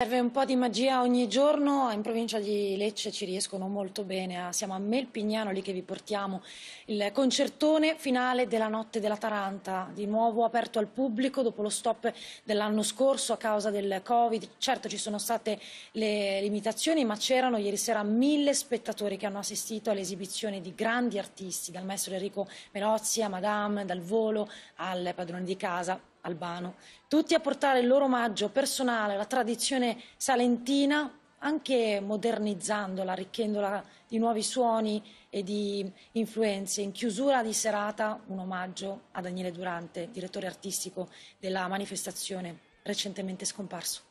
Serve un po' di magia ogni giorno, in provincia di Lecce ci riescono molto bene, ah, siamo a Melpignano lì che vi portiamo il concertone finale della notte della Taranta, di nuovo aperto al pubblico dopo lo stop dell'anno scorso a causa del Covid, certo ci sono state le limitazioni ma c'erano ieri sera mille spettatori che hanno assistito all'esibizione di grandi artisti, dal maestro Enrico Melozzi a Madame, dal Volo al Padrone di Casa. Albano, tutti a portare il loro omaggio personale alla tradizione salentina, anche modernizzandola, arricchendola di nuovi suoni e di influenze. In chiusura di serata un omaggio a Daniele Durante, direttore artistico della manifestazione recentemente scomparso.